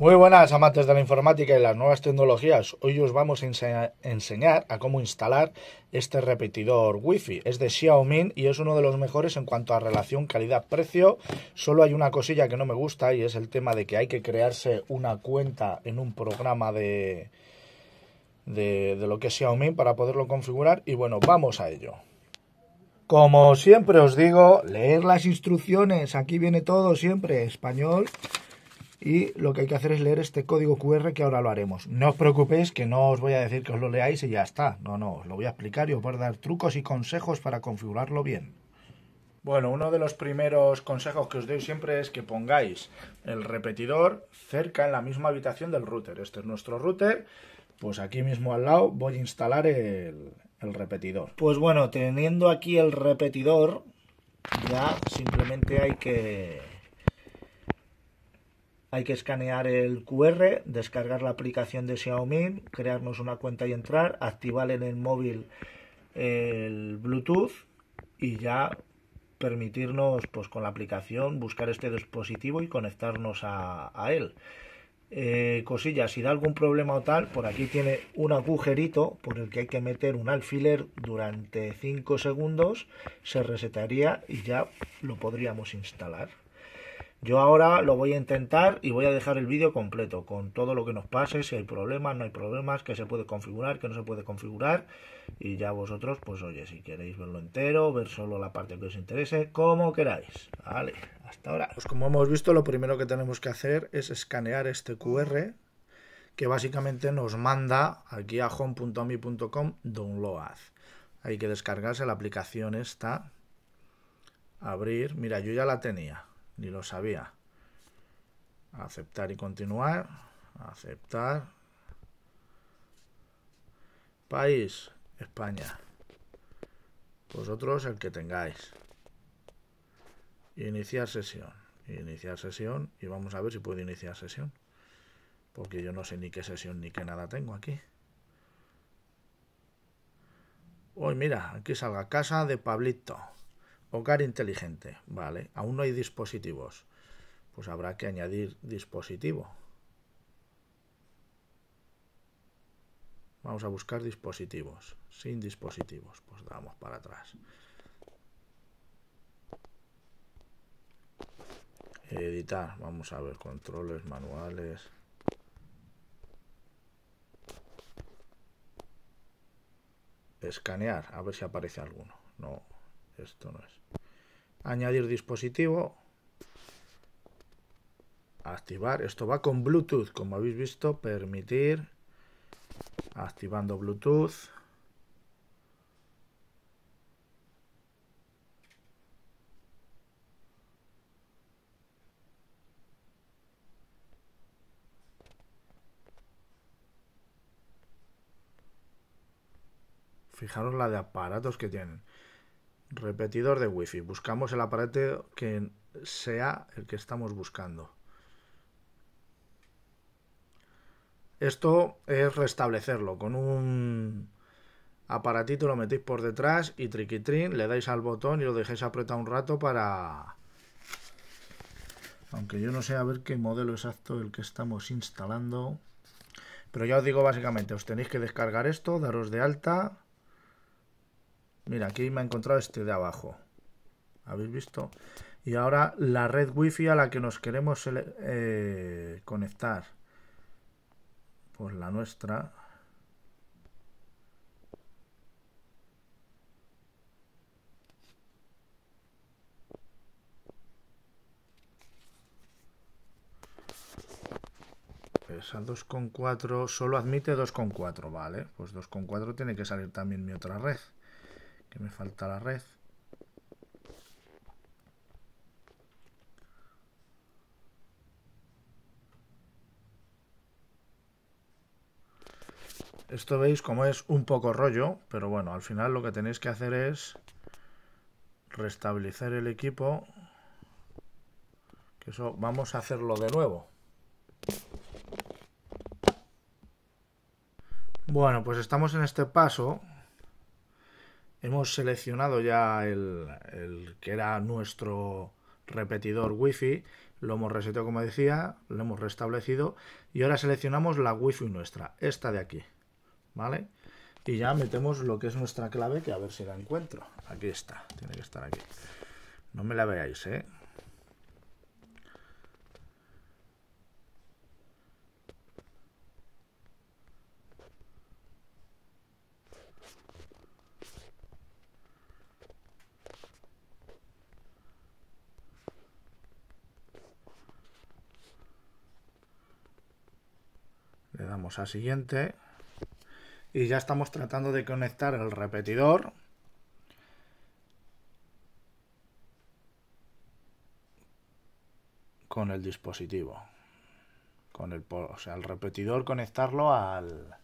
Muy buenas amantes de la informática y las nuevas tecnologías. Hoy os vamos a enseñar a cómo instalar este repetidor Wi-Fi. Es de Xiaomi y es uno de los mejores en cuanto a relación calidad-precio. Solo hay una cosilla que no me gusta y es el tema de que hay que crearse una cuenta en un programa de, de, de lo que es Xiaomi para poderlo configurar. Y bueno, vamos a ello. Como siempre os digo, leer las instrucciones. Aquí viene todo siempre, español y lo que hay que hacer es leer este código QR que ahora lo haremos. No os preocupéis que no os voy a decir que os lo leáis y ya está. No, no, os lo voy a explicar y os voy a dar trucos y consejos para configurarlo bien. Bueno, uno de los primeros consejos que os doy siempre es que pongáis el repetidor cerca en la misma habitación del router. Este es nuestro router, pues aquí mismo al lado voy a instalar el, el repetidor. Pues bueno, teniendo aquí el repetidor, ya simplemente hay que hay que escanear el QR, descargar la aplicación de Xiaomi, crearnos una cuenta y entrar, activar en el móvil el Bluetooth y ya permitirnos pues con la aplicación buscar este dispositivo y conectarnos a, él. Eh, cosillas, si da algún problema o tal, por aquí tiene un agujerito por el que hay que meter un alfiler durante 5 segundos, se resetaría y ya lo podríamos instalar. Yo ahora lo voy a intentar y voy a dejar el vídeo completo con todo lo que nos pase, si hay problemas, no hay problemas, que se puede configurar, que no se puede configurar y ya vosotros, pues oye, si queréis verlo entero, ver solo la parte que os interese, como queráis. Vale, hasta ahora. Pues como hemos visto, lo primero que tenemos que hacer es escanear este QR que básicamente nos manda aquí a home.ami.com, download. Hay que descargarse la aplicación esta. Abrir, mira, yo ya la tenía ni lo sabía. Aceptar y continuar. Aceptar. País, España. Vosotros el que tengáis. Iniciar sesión. Iniciar sesión. Y vamos a ver si puedo iniciar sesión. Porque yo no sé ni qué sesión ni qué nada tengo aquí. Hoy mira, aquí salga casa de Pablito. Hogar inteligente, vale. Aún no hay dispositivos. Pues habrá que añadir dispositivo. Vamos a buscar dispositivos. Sin dispositivos, pues damos para atrás. Editar, vamos a ver, controles, manuales. Escanear, a ver si aparece alguno. No, esto no es. Añadir dispositivo. Activar. Esto va con Bluetooth, como habéis visto. Permitir. Activando Bluetooth. fijaros la de aparatos que tienen. Repetidor de wifi. Buscamos el aparato que sea el que estamos buscando. Esto es restablecerlo. Con un aparatito lo metéis por detrás y triquitrín, le dais al botón y lo dejáis apretado un rato para... Aunque yo no sé a ver qué modelo exacto el que estamos instalando. Pero ya os digo básicamente, os tenéis que descargar esto, daros de alta Mira, aquí me ha encontrado este de abajo. ¿Habéis visto? Y ahora la red wifi a la que nos queremos eh, conectar. Pues la nuestra. Pues 2,4 solo admite 2,4, vale. Pues 2,4 tiene que salir también mi otra red que me falta la red. Esto veis como es un poco rollo, pero bueno, al final lo que tenéis que hacer es restablecer el equipo. Que eso vamos a hacerlo de nuevo. Bueno, pues estamos en este paso Hemos seleccionado ya el, que era nuestro repetidor WiFi, lo hemos reseteado como decía, lo hemos restablecido y ahora seleccionamos la WiFi nuestra, esta de aquí, ¿vale? Y ya metemos lo que es nuestra clave, que a ver si la encuentro. Aquí está, tiene que estar aquí. No me la veáis, ¿eh? a siguiente y ya estamos tratando de conectar el repetidor con el dispositivo. Con el, o sea, el repetidor conectarlo al,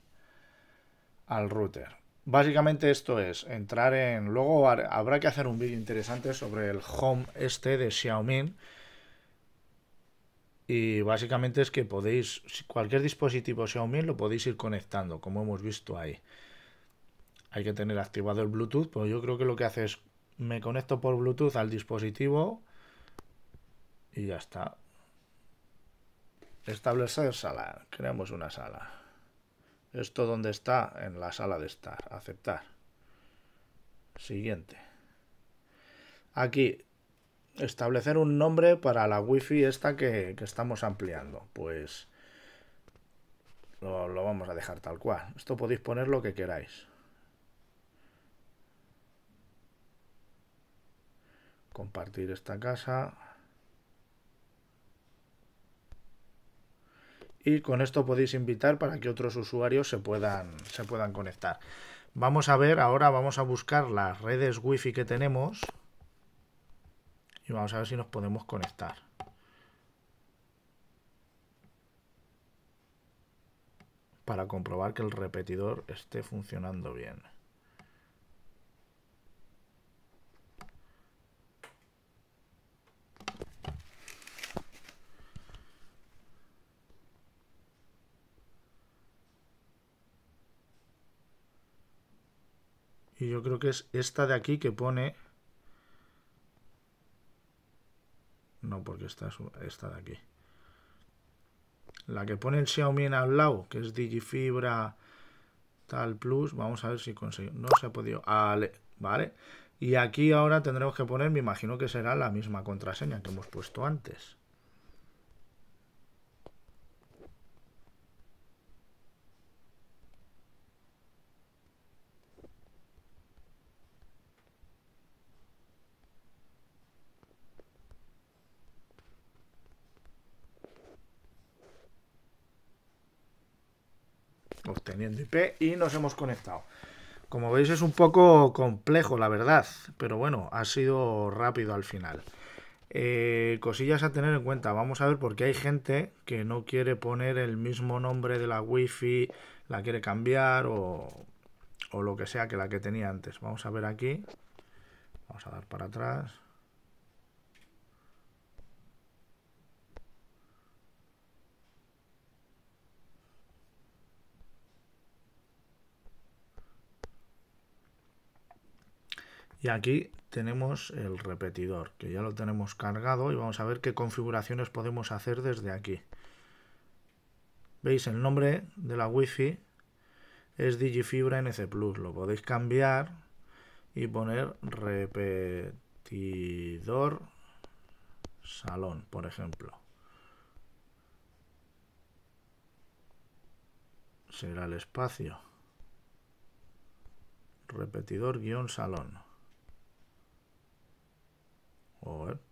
al router. Básicamente esto es entrar en... Luego habrá que hacer un vídeo interesante sobre el home este de Xiaomi y básicamente es que podéis, cualquier dispositivo sea Xiaomi lo podéis ir conectando, como hemos visto ahí. Hay que tener activado el Bluetooth, pero yo creo que lo que hace es, me conecto por Bluetooth al dispositivo y ya está. Establecer sala, creamos una sala. Esto donde está, en la sala de estar, aceptar. Siguiente. Aquí establecer un nombre para la wifi esta que, estamos ampliando. Pues lo, lo, vamos a dejar tal cual. Esto podéis poner lo que queráis. Compartir esta casa. Y con esto podéis invitar para que otros usuarios se puedan, se puedan conectar. Vamos a ver, ahora vamos a buscar las redes wifi que tenemos. Y vamos a ver si nos podemos conectar. Para comprobar que el repetidor esté funcionando bien. y yo creo que es esta de aquí que pone No, porque esta, es, esta de aquí. La que pone el Xiaomi en al lado, que es Digifibra Tal Plus. Vamos a ver si consigo. No se ha podido. Vale. vale. Y aquí ahora tendremos que poner, me imagino que será la misma contraseña que hemos puesto antes. teniendo IP y nos hemos conectado. Como veis es un poco complejo, la verdad, pero bueno, ha sido rápido al final. Eh, cosillas a tener en cuenta. Vamos a ver porque hay gente que no quiere poner el mismo nombre de la wifi, la quiere cambiar o, o lo que sea que la que tenía antes. Vamos a ver aquí. Vamos a dar para atrás. Y aquí tenemos el repetidor, que ya lo tenemos cargado y vamos a ver qué configuraciones podemos hacer desde aquí. Veis, el nombre de la Wi-Fi es Digifibra NC Plus. Lo podéis cambiar y poner repetidor salón, por ejemplo. Será el espacio. Repetidor guión salón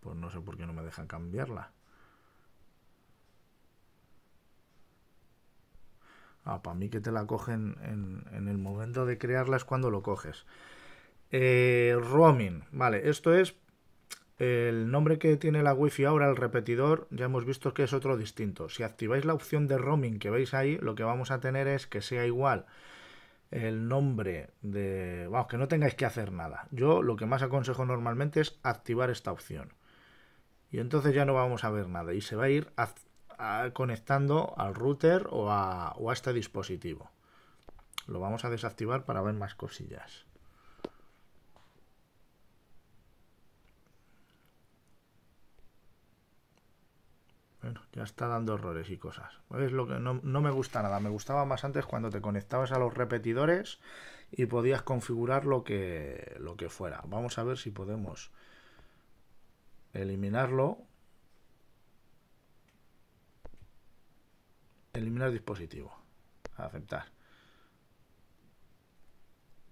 pues no sé por qué no me dejan cambiarla. Ah, para mí que te la cogen en, el momento de crearla es cuando lo coges. Eh, roaming, vale, esto es el nombre que tiene la wifi ahora, el repetidor, ya hemos visto que es otro distinto. Si activáis la opción de roaming que veis ahí, lo que vamos a tener es que sea igual el nombre de... Vamos, que no tengáis que hacer nada. Yo lo que más aconsejo normalmente es activar esta opción. Y entonces ya no vamos a ver nada y se va a ir conectando al router o a este dispositivo. Lo vamos a desactivar para ver más cosillas. Bueno, ya está dando errores y cosas. Es lo que no, me gusta nada. Me gustaba más antes cuando te conectabas a los repetidores y podías configurar lo que, lo que fuera. Vamos a ver si podemos eliminarlo. Eliminar dispositivo. Aceptar.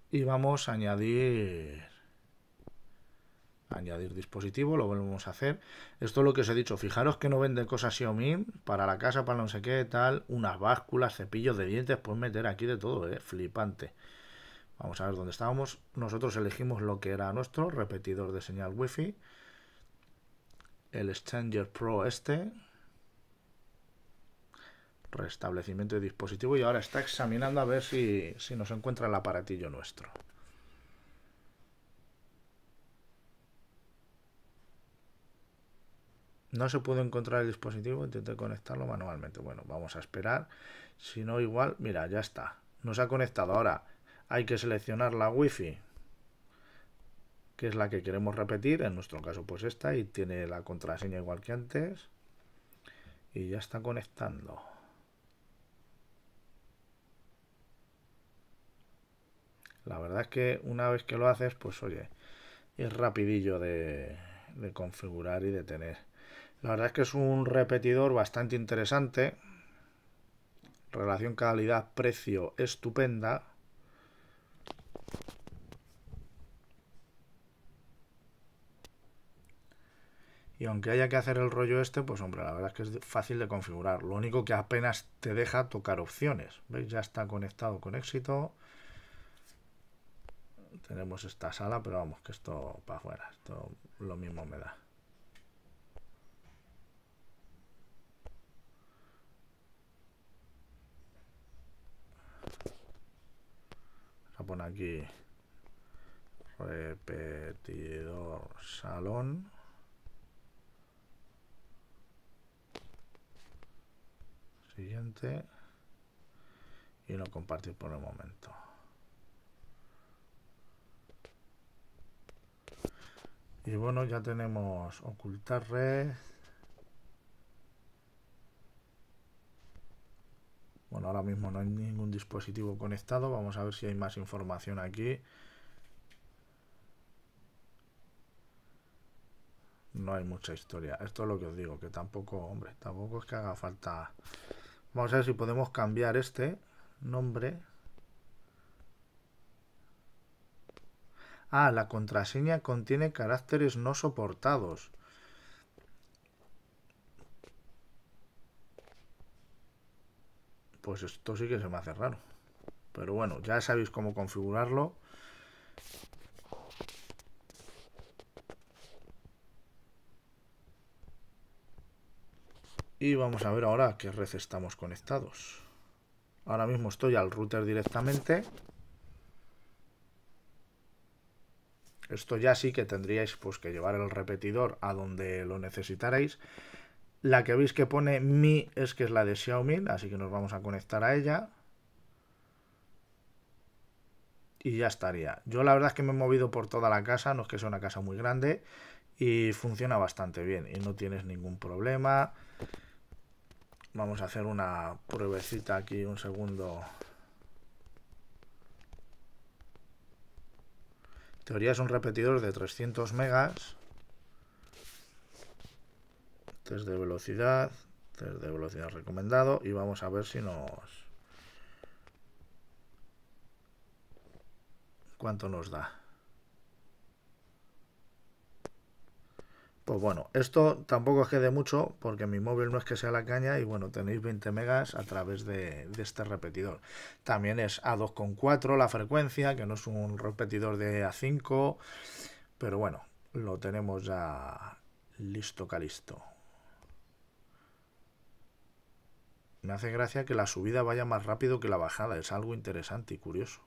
Y vamos a añadir añadir dispositivo, lo volvemos a hacer. Esto es lo que os he dicho, fijaros que no vende cosas Xiaomi para la casa, para no sé qué, tal, unas básculas, cepillos de dientes, puedes meter aquí de todo, ¿eh? flipante. Vamos a ver dónde estábamos. Nosotros elegimos lo que era nuestro, repetidor de señal wifi el Exchanger Pro este, restablecimiento de dispositivo y ahora está examinando a ver si, si nos encuentra el aparatillo nuestro. No se pudo encontrar el dispositivo, intenté conectarlo manualmente. Bueno, vamos a esperar. Si no, igual, mira, ya está. Nos ha conectado. Ahora hay que seleccionar la Wi-Fi, que es la que queremos repetir. En nuestro caso, pues esta. Y tiene la contraseña igual que antes. Y ya está conectando. La verdad es que una vez que lo haces, pues oye, es rapidillo de, de configurar y de tener. La verdad es que es un repetidor bastante interesante. Relación calidad-precio estupenda. Y aunque haya que hacer el rollo este, pues hombre, la verdad es que es fácil de configurar. Lo único que apenas te deja tocar opciones. ¿Veis? Ya está conectado con éxito. Tenemos esta sala, pero vamos, que esto para afuera. Esto lo mismo me da. aquí repetidor salón siguiente y lo compartir por el momento y bueno ya tenemos ocultar red ahora mismo no hay ningún dispositivo conectado. Vamos a ver si hay más información aquí. No hay mucha historia. Esto es lo que os digo, que tampoco, hombre, tampoco es que haga falta... Vamos a ver si podemos cambiar este nombre. Ah, la contraseña contiene caracteres no soportados. pues esto sí que se me hace raro. Pero bueno, ya sabéis cómo configurarlo. Y vamos a ver ahora a qué red estamos conectados. Ahora mismo estoy al router directamente. Esto ya sí que tendríais pues, que llevar el repetidor a donde lo necesitaréis. La que veis que pone Mi es que es la de Xiaomi, así que nos vamos a conectar a ella. Y ya estaría. Yo la verdad es que me he movido por toda la casa, no es que sea una casa muy grande, y funciona bastante bien y no tienes ningún problema. Vamos a hacer una pruebecita aquí, un segundo. teoría es un repetidor de 300 megas test de velocidad, test de velocidad recomendado y vamos a ver si nos... ¿Cuánto nos da? Pues bueno, esto tampoco es que mucho porque mi móvil no es que sea la caña y bueno, tenéis 20 megas a través de, de este repetidor. También es a 2,4 la frecuencia, que no es un repetidor de A5, pero bueno, lo tenemos ya listo calisto. me hace gracia que la subida vaya más rápido que la bajada, es algo interesante y curioso.